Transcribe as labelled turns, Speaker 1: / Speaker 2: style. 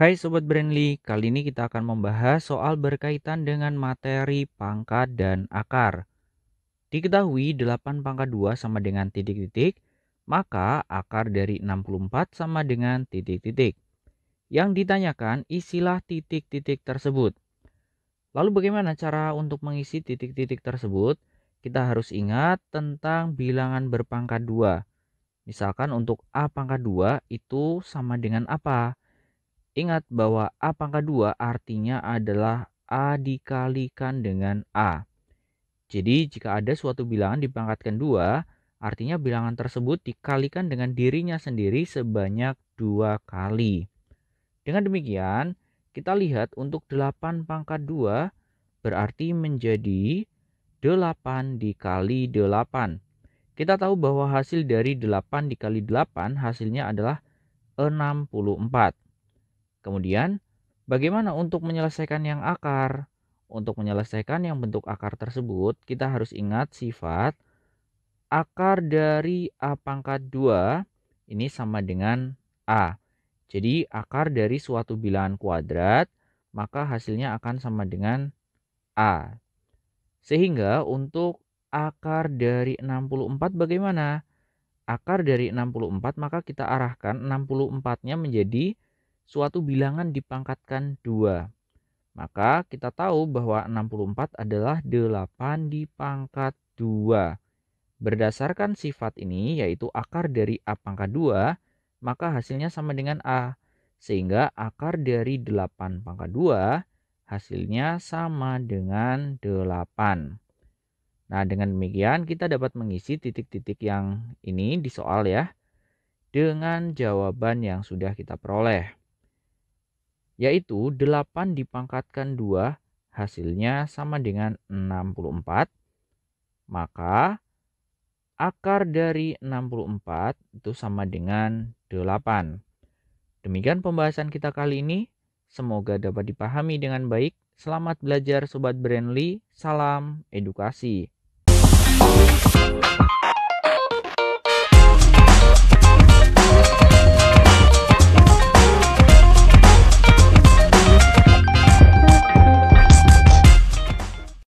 Speaker 1: Hai Sobat Brandly, kali ini kita akan membahas soal berkaitan dengan materi pangkat dan akar. Diketahui 8 pangkat 2 sama dengan titik-titik, maka akar dari 64 sama dengan titik-titik. Yang ditanyakan isilah titik-titik tersebut. Lalu bagaimana cara untuk mengisi titik-titik tersebut? Kita harus ingat tentang bilangan berpangkat 2. Misalkan untuk A pangkat 2 itu sama dengan apa? Ingat bahwa A pangkat 2 artinya adalah A dikalikan dengan A. Jadi jika ada suatu bilangan dipangkatkan 2, artinya bilangan tersebut dikalikan dengan dirinya sendiri sebanyak dua kali. Dengan demikian, kita lihat untuk 8 pangkat 2 berarti menjadi 8 dikali 8. Kita tahu bahwa hasil dari 8 dikali 8 hasilnya adalah 64. Kemudian, bagaimana untuk menyelesaikan yang akar? Untuk menyelesaikan yang bentuk akar tersebut, kita harus ingat sifat akar dari A pangkat 2 ini sama dengan A. Jadi akar dari suatu bilangan kuadrat, maka hasilnya akan sama dengan A. Sehingga untuk akar dari 64 bagaimana? Akar dari 64 maka kita arahkan 64-nya menjadi suatu bilangan dipangkatkan 2. Maka kita tahu bahwa 64 adalah 8 dipangkat 2. Berdasarkan sifat ini yaitu akar dari A pangkat 2, maka hasilnya sama dengan A. Sehingga akar dari 8 pangkat 2 hasilnya sama dengan 8. Nah, dengan demikian kita dapat mengisi titik-titik yang ini di soal ya dengan jawaban yang sudah kita peroleh yaitu 8 dipangkatkan 2 hasilnya sama dengan 64. Maka akar dari 64 itu sama dengan 8. Demikian pembahasan kita kali ini. Semoga dapat dipahami dengan baik. Selamat belajar Sobat Brandly. Salam edukasi.